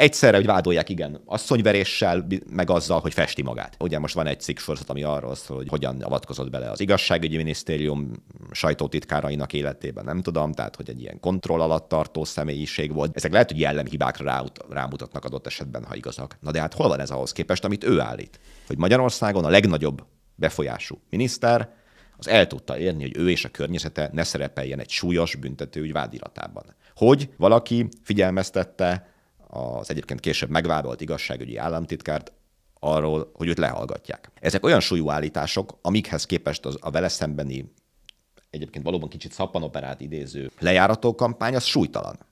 egyszerre, hogy vádolják, igen, asszonyveréssel, meg azzal, hogy festi magát. Ugye most van egy cikk sorozat, ami arról szól, hogy hogyan avatkozott bele az igazságügyi minisztérium sajtótitkárainak életében, nem tudom, tehát hogy egy ilyen kontroll alatt tartó személyiség volt. Ezek lehet, hogy jellemhibákra rá, rámutatnak adott esetben, ha igazak. Na de hát hol van ez ahhoz képest, amit ő állít? Hogy Magyarországon a legnagyobb befolyású miniszter, az el tudta érni, hogy ő és a környezete ne szerepeljen egy súlyos büntetőügy vádiratában. Hogy valaki figyelmeztette az egyébként később megvádolt igazságügyi államtitkárt arról, hogy őt lehallgatják. Ezek olyan súlyú állítások, amikhez képest az, a vele szembeni egyébként valóban kicsit szappanoperát idéző lejárató kampány, az súlytalan.